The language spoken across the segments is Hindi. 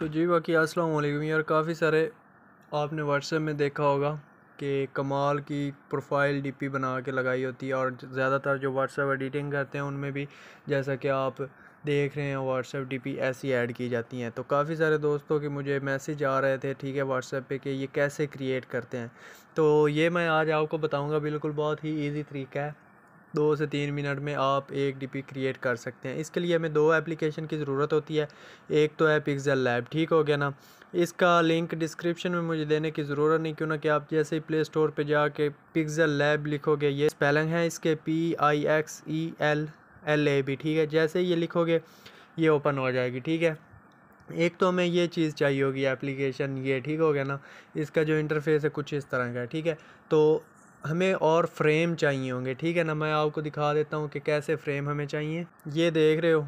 तो जी बाकी अस्सलाम वालेकुम यार काफ़ी सारे आपने व्हाट्सएप में देखा होगा कि कमाल की प्रोफाइल डीपी बना के लगाई होती है और ज़्यादातर जो व्हाट्सएप एडिटिंग करते हैं उनमें भी जैसा कि आप देख रहे हैं व्हाट्सएप डीपी ऐसी ऐड की जाती हैं तो काफ़ी सारे दोस्तों के मुझे मैसेज आ रहे थे ठीक है व्हाट्सएप पे कि ये कैसे क्रिएट करते हैं तो ये मैं आज आपको बताऊँगा बिल्कुल बहुत ही ईजी तरीका है दो से तीन मिनट में आप एक डीपी क्रिएट कर सकते हैं इसके लिए हमें दो एप्लीकेशन की ज़रूरत होती है एक तो है पिक्सल लैब ठीक हो गया ना इसका लिंक डिस्क्रिप्शन में मुझे देने की ज़रूरत नहीं क्यों ना कि आप जैसे ही प्ले स्टोर पर जाके पिक्सल लैब लिखोगे ये स्पेलिंग है इसके P I X E L L A B ठीक है जैसे ये लिखोगे ये ओपन हो जाएगी ठीक है एक तो हमें ये चीज़ चाहिए होगी एप्लीकेशन ये ठीक हो गया ना इसका जो इंटरफेस है कुछ इस तरह का है ठीक है तो हमें और फ्रेम चाहिए होंगे ठीक है ना मैं आपको दिखा देता हूँ कि कैसे फ्रेम हमें चाहिए ये देख रहे हो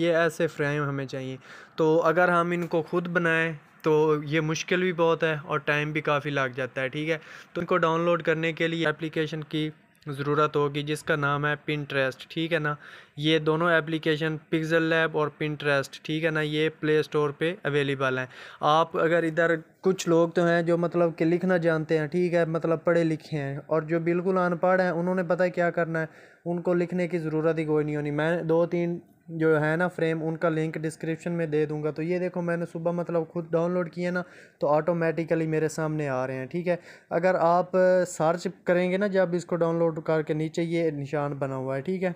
ये ऐसे फ्रेम हमें चाहिए तो अगर हम इनको खुद बनाएं तो ये मुश्किल भी बहुत है और टाइम भी काफ़ी लग जाता है ठीक है तो इनको डाउनलोड करने के लिए एप्लीकेशन की ज़रूरत होगी जिसका नाम है पिंट्रेस्ट ठीक है ना ये दोनों एप्लीकेशन पिक्सल लैब और पिंट्रेस्ट ठीक है ना ये प्ले स्टोर पे अवेलेबल हैं आप अगर इधर कुछ लोग तो हैं जो मतलब कि लिखना जानते हैं ठीक है मतलब पढ़े लिखे हैं और जो बिल्कुल अनपढ़ हैं उन्होंने पता है क्या करना है उनको लिखने की ज़रूरत ही कोई नहीं होनी मैं दो तीन जो है ना फ्रेम उनका लिंक डिस्क्रिप्शन में दे दूंगा तो ये देखो मैंने सुबह मतलब खुद डाउनलोड किए ना तो ऑटोमेटिकली मेरे सामने आ रहे हैं ठीक है अगर आप सर्च करेंगे ना जब इसको डाउनलोड करके नीचे ये निशान बना हुआ है ठीक है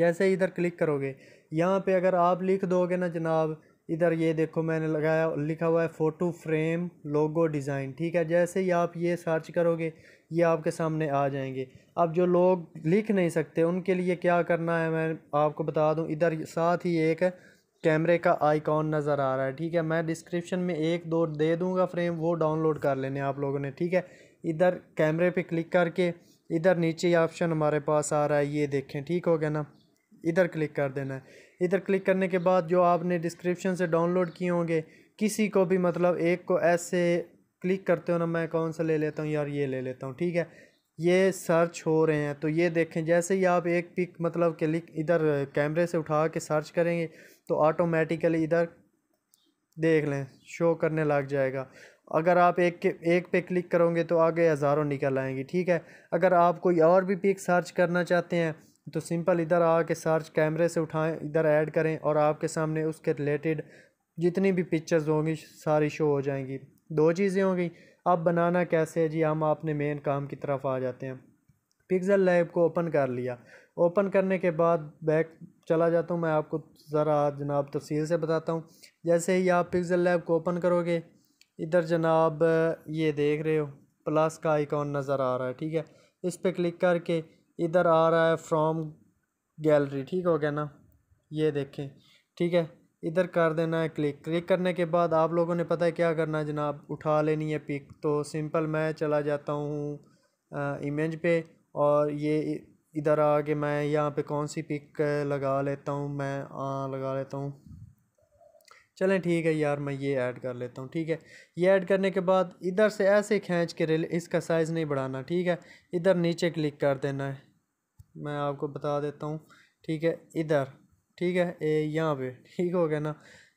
जैसे इधर क्लिक करोगे यहाँ पे अगर आप लिख दोगे ना जनाब इधर ये देखो मैंने लगाया लिखा हुआ है फ़ोटो फ्रेम लोगो डिज़ाइन ठीक है जैसे ही आप ये सर्च करोगे ये आपके सामने आ जाएंगे अब जो लोग लिख नहीं सकते उनके लिए क्या करना है मैं आपको बता दूं इधर साथ ही एक कैमरे का आइकॉन नज़र आ रहा है ठीक है मैं डिस्क्रिप्शन में एक दो दे दूँगा फ्रेम वो डाउनलोड कर लेने आप लोगों ने ठीक है इधर कैमरे पर क्लिक करके इधर नीचे ऑप्शन हमारे पास आ रहा है ये देखें ठीक हो गया ना इधर क्लिक कर देना है इधर क्लिक करने के बाद जो आपने डिस्क्रिप्शन से डाउनलोड किए होंगे किसी को भी मतलब एक को ऐसे क्लिक करते हो ना मैं कौन सा ले लेता हूँ यार ये ले लेता हूँ ठीक है ये सर्च हो रहे हैं तो ये देखें जैसे ही आप एक पिक मतलब क्लिक इधर कैमरे से उठा के सर्च करेंगे तो ऑटोमेटिकली इधर देख लें शो करने लग जाएगा अगर आप एक के एक पे क्लिक करोगे तो आगे हज़ारों निकल आएंगी ठीक है अगर आप कोई और भी पिक सर्च करना चाहते हैं तो सिंपल इधर आके सर्च कैमरे से उठाएं इधर ऐड करें और आपके सामने उसके रिलेटेड जितनी भी पिक्चर्स होंगी सारी शो हो जाएंगी दो चीज़ें हो गई अब बनाना कैसे है जी हम अपने मेन काम की तरफ आ जाते हैं पिक्सल लैब को ओपन कर लिया ओपन करने के बाद बैक चला जाता हूँ मैं आपको ज़रा जनाब तफसील से बताता हूँ जैसे ही आप पिक्सल लैब को ओपन करोगे इधर जनाब ये देख रहे हो प्लस का आइकॉन नज़र आ रहा है ठीक है इस पर क्लिक करके इधर आ रहा है फ्रॉम गैलरी ठीक हो गया ना ये देखें ठीक है इधर कर देना है क्लिक क्लिक करने के बाद आप लोगों ने पता है क्या करना है जनाब उठा लेनी है पिक तो सिंपल मैं चला जाता हूँ इमेज पे और ये इधर आके मैं यहाँ पे कौन सी पिक लगा लेता हूँ मैं आ, लगा लेता हूँ चलें ठीक है यार मैं ये ऐड कर लेता हूँ ठीक है ये ऐड करने के बाद इधर से ऐसे खींच के इसका साइज़ नहीं बढ़ाना ठीक है इधर नीचे क्लिक कर देना है मैं आपको बता देता हूँ ठीक है इधर ठीक है ए यहाँ पे ठीक हो गया ना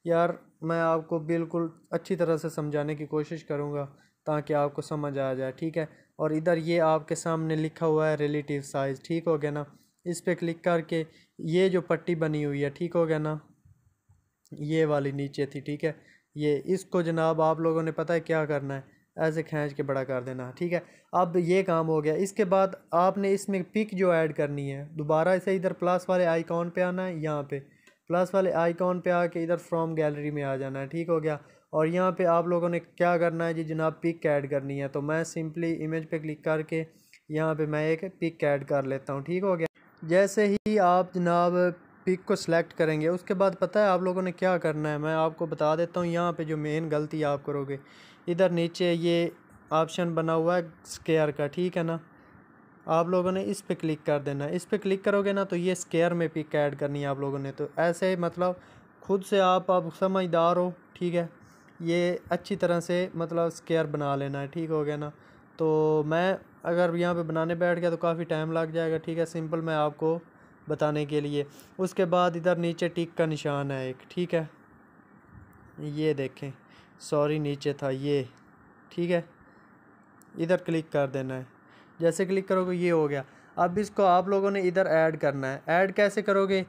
यार मैं आपको बिल्कुल अच्छी तरह से समझाने की कोशिश करूँगा ताकि आपको समझ आ जाए ठीक है और इधर ये आपके सामने लिखा हुआ है रिलेटिव साइज़ ठीक हो गया ना इस पर क्लिक करके ये जो पट्टी बनी हुई है ठीक हो गया ना ये वाली नीचे थी ठीक है ये इसको जनाब आप लोगों ने पता है क्या करना है ऐसे खींच के बड़ा कर देना ठीक है अब ये काम हो गया इसके बाद आपने इसमें पिक जो ऐड करनी है दोबारा इसे इधर प्लस वाले आइकॉन पे आना है यहाँ पे प्लस वाले आइकॉन पे आके इधर फ्रॉम गैलरी में आ जाना है ठीक हो गया और यहाँ पे आप लोगों ने क्या करना है जी जनाब पिक ऐड करनी है तो मैं सिंपली इमेज पे क्लिक करके यहाँ पे मैं एक पिक ऐड कर लेता हूँ ठीक हो गया जैसे ही आप जनाब पिक को सिलेक्ट करेंगे उसके बाद पता है आप लोगों ने क्या करना है मैं आपको बता देता हूँ यहाँ पे जो मेन गलती आप करोगे इधर नीचे ये ऑप्शन बना हुआ है स्केयर का ठीक है ना आप लोगों ने इस पे क्लिक कर देना इस पे क्लिक करोगे ना तो ये स्केयर में पिक ऐड करनी है आप लोगों ने तो ऐसे मतलब खुद से आप अब समझदार हो ठीक है ये अच्छी तरह से मतलब स्केयर बना लेना है ठीक हो गया ना तो मैं अगर यहाँ पे बनाने बैठ गया तो काफ़ी टाइम लग जाएगा ठीक है सिंपल मैं आपको बताने के लिए उसके बाद इधर नीचे टिक का निशान है एक ठीक है ये देखें सॉरी नीचे था ये ठीक है इधर क्लिक कर देना है जैसे क्लिक करोगे ये हो गया अब इसको आप लोगों ने इधर ऐड करना है ऐड कैसे करोगे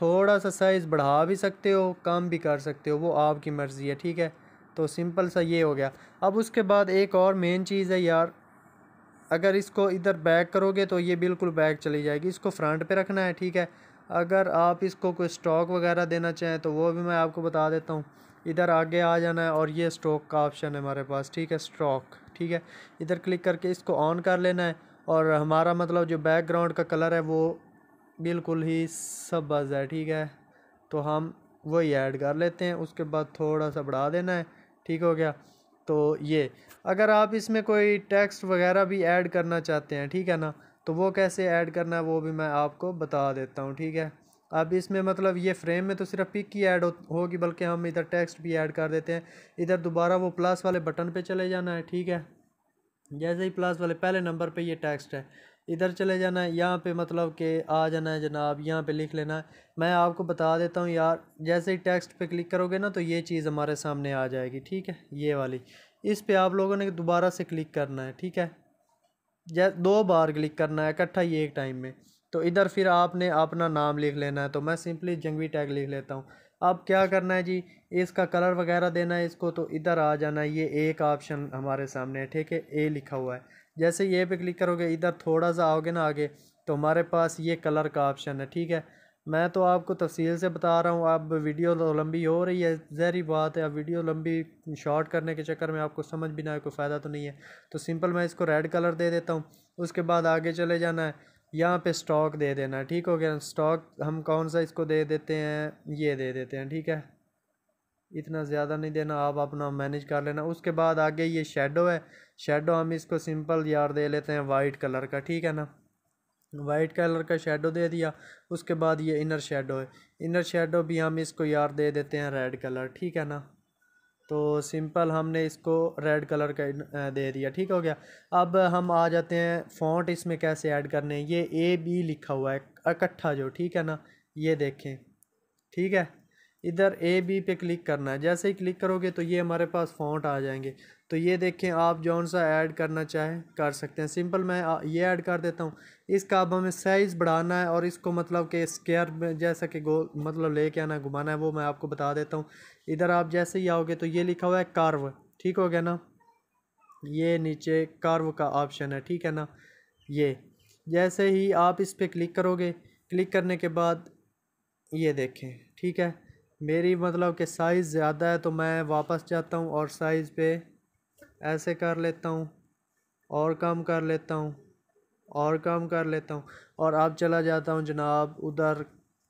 थोड़ा सा साइज़ बढ़ा भी सकते हो कम भी कर सकते हो वो आपकी मर्ज़ी है ठीक है तो सिंपल सा ये हो गया अब उसके बाद एक और मेन चीज़ है यार अगर इसको इधर बैक करोगे तो ये बिल्कुल बैक चली जाएगी इसको फ्रंट पे रखना है ठीक है अगर आप इसको कोई स्टॉक वगैरह देना चाहें तो वो भी मैं आपको बता देता हूँ इधर आगे आ जाना है और ये स्टॉक का ऑप्शन है हमारे पास ठीक है स्टॉक ठीक है इधर क्लिक करके इसको ऑन कर लेना है और हमारा मतलब जो बैकग्राउंड का कलर है वो बिल्कुल ही बज है ठीक है तो हम वही ऐड कर लेते हैं उसके बाद थोड़ा सा बढ़ा देना है ठीक हो गया तो ये अगर आप इसमें कोई टेक्स्ट वगैरह भी ऐड करना चाहते हैं ठीक है ना तो वो कैसे ऐड करना है वो भी मैं आपको बता देता हूँ ठीक है अब इसमें मतलब ये फ्रेम में तो सिर्फ पिक ही ऐड होगी हो बल्कि हम इधर टेक्स्ट भी ऐड कर देते हैं इधर दोबारा वो प्लस वाले बटन पे चले जाना है ठीक है जैसे ही प्लस वाले पहले नंबर पे ये टेक्स्ट है इधर चले जाना है यहाँ पे मतलब कि आ जाना है जनाब यहाँ पे लिख लेना है मैं आपको बता देता हूँ यार जैसे ही टेक्स्ट पे क्लिक करोगे ना तो ये चीज़ हमारे सामने आ जाएगी ठीक है ये वाली इस पे आप लोगों ने दोबारा से क्लिक करना है ठीक है जै दो बार क्लिक करना है इकट्ठा ही एक टाइम में तो इधर फिर आपने अपना नाम लिख लेना है तो मैं सिंपली जंगवी टैग लिख लेता हूँ अब क्या करना है जी इसका कलर वगैरह देना है इसको तो इधर आ जाना है ये एक ऑप्शन हमारे सामने है ठीक है ए लिखा हुआ है जैसे ये पे क्लिक करोगे इधर थोड़ा सा आओगे ना आगे तो हमारे पास ये कलर का ऑप्शन है ठीक है मैं तो आपको तफसील से बता रहा हूँ अब वीडियो तो लंबी हो रही है जहरी बात है अब वीडियो लंबी शॉर्ट करने के चक्कर में आपको समझ भी ना आए कोई फ़ायदा तो नहीं है तो सिंपल मैं इसको रेड कलर दे देता हूँ उसके बाद आगे चले जाना है यहाँ पे स्टॉक दे देना है ठीक हो गया स्टॉक हम कौन सा इसको दे देते हैं ये दे देते हैं ठीक है इतना ज़्यादा नहीं देना आप अपना मैनेज कर लेना उसके बाद आगे ये शेडो है शेडो हम इसको सिंपल यार दे लेते हैं वाइट कलर का ठीक है ना वाइट कलर का शेडो दे दिया उसके बाद ये इनर शेडो है इनर शेडो भी हम इसको यार दे देते हैं रेड कलर ठीक है ना तो सिंपल हमने इसको रेड कलर का दे दिया ठीक हो गया अब हम आ जाते हैं फॉन्ट इसमें कैसे ऐड करने हैं ये ए बी लिखा हुआ है इकट्ठा जो ठीक है ना ये देखें ठीक है इधर ए बी पे क्लिक करना है जैसे ही क्लिक करोगे तो ये हमारे पास फ़ॉन्ट आ जाएंगे तो ये देखें आप जौन सा ऐड करना चाहें कर सकते हैं सिंपल मैं ये ऐड कर देता हूँ इसका अब हमें साइज़ बढ़ाना है और इसको मतलब कि स्केयर में जैसा कि गोल मतलब लेके आना घुमाना है वो मैं आपको बता देता हूँ इधर आप जैसे ही आओगे तो ये लिखा हुआ है कार्व ठीक हो गया ना ये नीचे कार्व का ऑप्शन है ठीक है ना ये जैसे ही आप इस पर क्लिक करोगे क्लिक करने के बाद ये देखें ठीक है मेरी मतलब कि साइज़ ज़्यादा है तो मैं वापस जाता हूँ और साइज़ पे ऐसे कर लेता हूँ और कम कर लेता हूँ और कम कर लेता हूँ और अब चला जाता हूँ जनाब उधर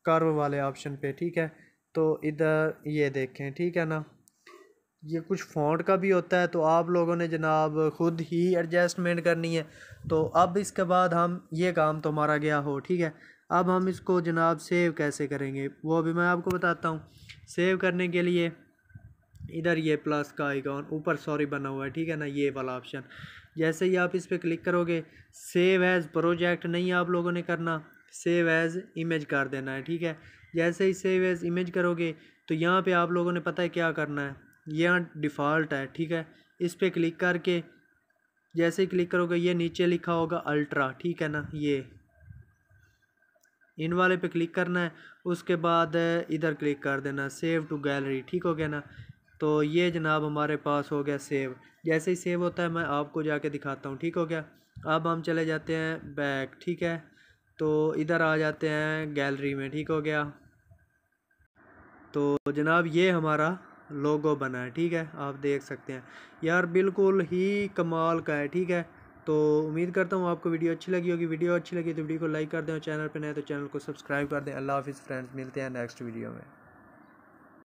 कर्व वाले ऑप्शन पे ठीक है तो इधर ये देखें ठीक है ना ये कुछ फ़ॉन्ट का भी होता है तो आप लोगों ने जनाब ख़ुद ही एडजस्टमेंट करनी है तो अब इसके बाद हम ये काम तो हमारा गया हो ठीक है अब हम इसको जनाब सेव कैसे करेंगे वो अभी मैं आपको बताता हूँ सेव करने के लिए इधर ये प्लस का आइकॉन ऊपर सॉरी बना हुआ है ठीक है ना ये वाला ऑप्शन जैसे ही आप इस पर क्लिक करोगे सेव एज़ प्रोजेक्ट नहीं आप लोगों ने करना सेव एज़ इमेज कर देना है ठीक है जैसे ही सेव एज़ इमेज करोगे तो यहाँ पे आप लोगों ने पता है क्या करना है यहाँ डिफ़ॉल्ट है ठीक है इस पर क्लिक करके जैसे ही क्लिक करोगे ये नीचे लिखा होगा अल्ट्रा ठीक है ना ये इन वाले पे क्लिक करना है उसके बाद इधर क्लिक कर देना सेव टू गैलरी ठीक हो गया ना तो ये जनाब हमारे पास हो गया सेव जैसे ही सेव होता है मैं आपको जाके दिखाता हूँ ठीक हो गया अब हम चले जाते हैं बैक ठीक है तो इधर आ जाते हैं गैलरी में ठीक हो गया तो जनाब ये हमारा लोगो बना है ठीक है आप देख सकते हैं यार बिल्कुल ही कमाल का है ठीक है तो उम्मीद करता हूँ आपको वीडियो अच्छी लगी होगी वीडियो अच्छी लगी तो वीडियो को लाइक कर दें और चैनल पर नए तो चैनल को सब्सक्राइब कर दें अल्लाह हाफिज़ फ्रेंड्स मिलते हैं नेक्स्ट वीडियो में